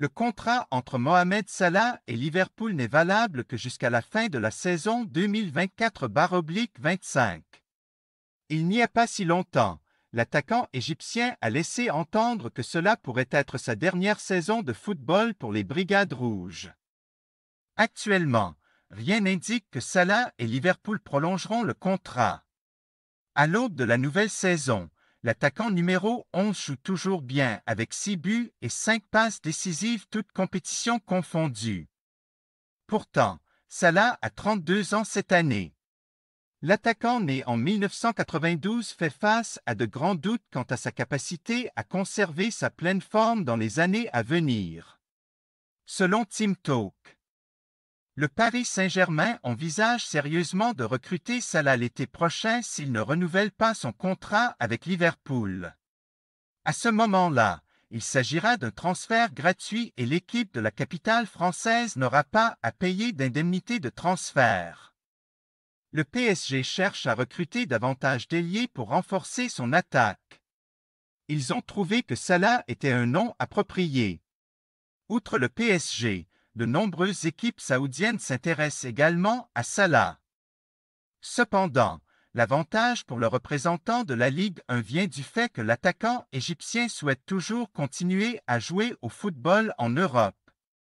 Le contrat entre Mohamed Salah et Liverpool n'est valable que jusqu'à la fin de la saison 2024-25. Il n'y a pas si longtemps, l'attaquant égyptien a laissé entendre que cela pourrait être sa dernière saison de football pour les Brigades rouges. Actuellement, rien n'indique que Salah et Liverpool prolongeront le contrat. À l'aube de la nouvelle saison, L'attaquant numéro 11 joue toujours bien avec 6 buts et 5 passes décisives toutes compétitions confondues. Pourtant, Salah a 32 ans cette année. L'attaquant né en 1992 fait face à de grands doutes quant à sa capacité à conserver sa pleine forme dans les années à venir. Selon Tim Talk, le Paris Saint-Germain envisage sérieusement de recruter Salah l'été prochain s'il ne renouvelle pas son contrat avec Liverpool. À ce moment-là, il s'agira d'un transfert gratuit et l'équipe de la capitale française n'aura pas à payer d'indemnité de transfert. Le PSG cherche à recruter davantage d'ailiers pour renforcer son attaque. Ils ont trouvé que Salah était un nom approprié. Outre le PSG, de nombreuses équipes saoudiennes s'intéressent également à Salah. Cependant, l'avantage pour le représentant de la Ligue 1 vient du fait que l'attaquant égyptien souhaite toujours continuer à jouer au football en Europe.